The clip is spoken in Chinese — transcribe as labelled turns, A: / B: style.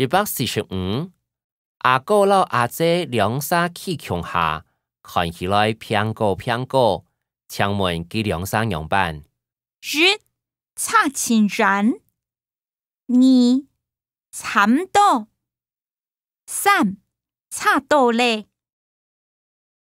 A: 一百四十五，阿哥老阿姐两三起墙下，看起来平高平高，墙面几两三样板？
B: 一差钱人，二惨到，三差到嘞。